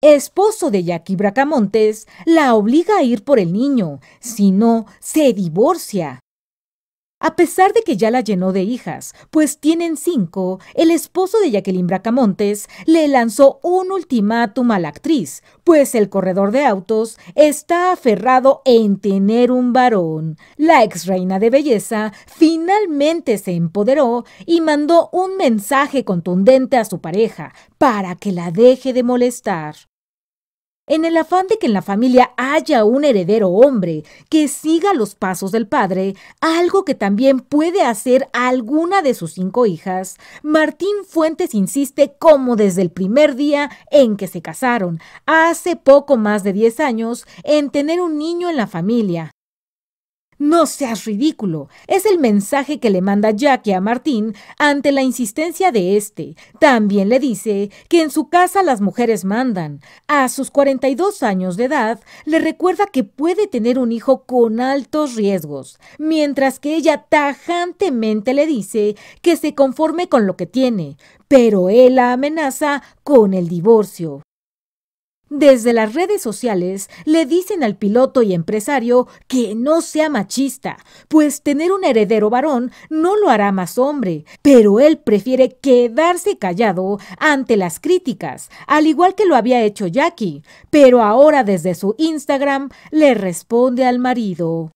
esposo de Jackie Bracamontes, la obliga a ir por el niño, si no, se divorcia. A pesar de que ya la llenó de hijas, pues tienen cinco, el esposo de Jacqueline Bracamontes le lanzó un ultimátum a la actriz, pues el corredor de autos está aferrado en tener un varón. La ex reina de belleza finalmente se empoderó y mandó un mensaje contundente a su pareja para que la deje de molestar. En el afán de que en la familia haya un heredero hombre que siga los pasos del padre, algo que también puede hacer alguna de sus cinco hijas, Martín Fuentes insiste como desde el primer día en que se casaron, hace poco más de 10 años, en tener un niño en la familia. No seas ridículo. Es el mensaje que le manda Jackie a Martín ante la insistencia de este. También le dice que en su casa las mujeres mandan. A sus 42 años de edad, le recuerda que puede tener un hijo con altos riesgos, mientras que ella tajantemente le dice que se conforme con lo que tiene, pero él la amenaza con el divorcio. Desde las redes sociales le dicen al piloto y empresario que no sea machista, pues tener un heredero varón no lo hará más hombre, pero él prefiere quedarse callado ante las críticas, al igual que lo había hecho Jackie, pero ahora desde su Instagram le responde al marido.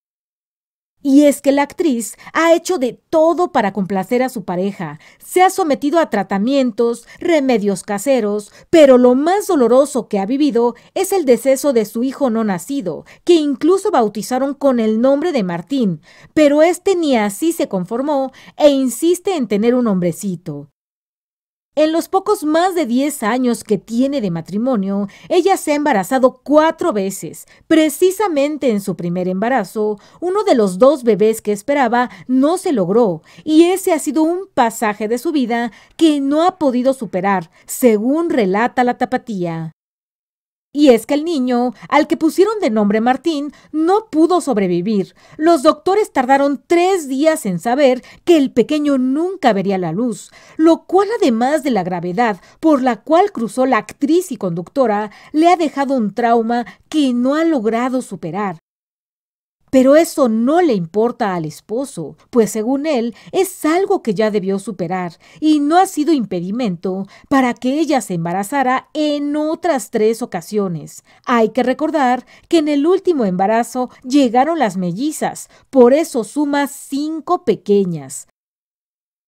Y es que la actriz ha hecho de todo para complacer a su pareja. Se ha sometido a tratamientos, remedios caseros, pero lo más doloroso que ha vivido es el deceso de su hijo no nacido, que incluso bautizaron con el nombre de Martín, pero este ni así se conformó e insiste en tener un hombrecito. En los pocos más de 10 años que tiene de matrimonio, ella se ha embarazado cuatro veces. Precisamente en su primer embarazo, uno de los dos bebés que esperaba no se logró, y ese ha sido un pasaje de su vida que no ha podido superar, según relata la tapatía. Y es que el niño, al que pusieron de nombre Martín, no pudo sobrevivir. Los doctores tardaron tres días en saber que el pequeño nunca vería la luz, lo cual además de la gravedad por la cual cruzó la actriz y conductora, le ha dejado un trauma que no ha logrado superar. Pero eso no le importa al esposo, pues según él es algo que ya debió superar y no ha sido impedimento para que ella se embarazara en otras tres ocasiones. Hay que recordar que en el último embarazo llegaron las mellizas, por eso suma cinco pequeñas.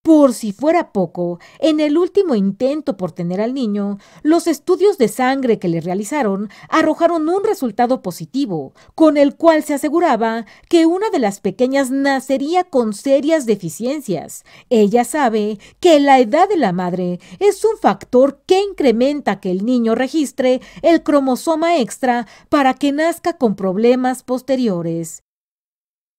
Por si fuera poco, en el último intento por tener al niño, los estudios de sangre que le realizaron arrojaron un resultado positivo, con el cual se aseguraba que una de las pequeñas nacería con serias deficiencias. Ella sabe que la edad de la madre es un factor que incrementa que el niño registre el cromosoma extra para que nazca con problemas posteriores.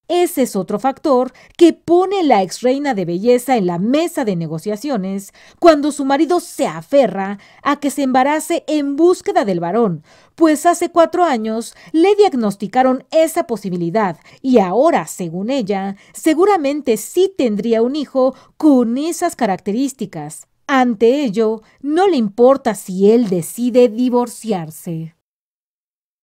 Ese es otro factor que pone la ex reina de belleza en la mesa de negociaciones cuando su marido se aferra a que se embarace en búsqueda del varón, pues hace cuatro años le diagnosticaron esa posibilidad y ahora, según ella, seguramente sí tendría un hijo con esas características. Ante ello, no le importa si él decide divorciarse.